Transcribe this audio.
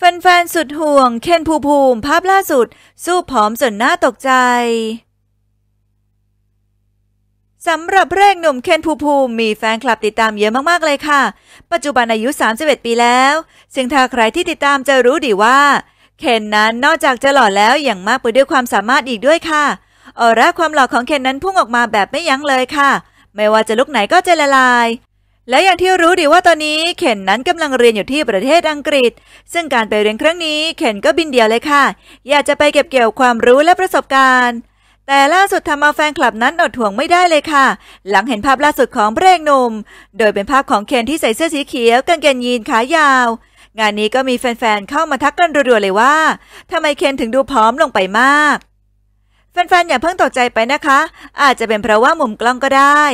แฟนๆ สุดห่วง เคน ภูภูมิ ภาพล่าสุด สู้ผอมจนน่าตกใจสำหรับเรกหนุ่ม เคน ภูภูมิ มีแฟนคลับติดตาม เยอะ มาก ๆ เลยค่ะ ปัจจุบันอายุ 31ปีแล้ว ซึ่งถ้าใครที่ติดตามจะรู้ ดี ว่า เคนนั้นนอกจากจะหล่อ แล้วอย่างมากไปด้วยความสามารถอีกด้วยค่ะ ออร่าความหล่อของเคนนั้นพุ่งออกมาแบบไม่ยั้งเลยค่ะ ไม่ว่าจะลุกไหนก็จะละลายและอย่างที่รู้ดีว่าตอนนี้เข็นนั้นกำลังเรียนอยู่ที่ประเทศอังกฤษ ซึ่งการไปเรียนครั้งนี้เข็นก็บินเดียวเลยค่ะ อยากจะไปเก็บเกี่ยวความรู้และประสบการณ์ แต่ล่าสุดทำเอาแฟนคลับนั้นอดท่วงไม่ได้เลยค่ะ หลังเห็นภาพล่าสุดของเบรกนุ่มโดยเป็นภาพของเข็นที่ใส่เสื้อสีเขียวกางเกงยีนขายาว งานนี้ก็มีแฟนๆเข้ามาทักกันรัวๆเลยว่าทำไมเข็นถึงดูผอมลงไปมาก แฟนๆอย่าเพิ่งตกใจไปนะคะ อาจจะเป็นเพราะว่ามุมกล้องก็ได้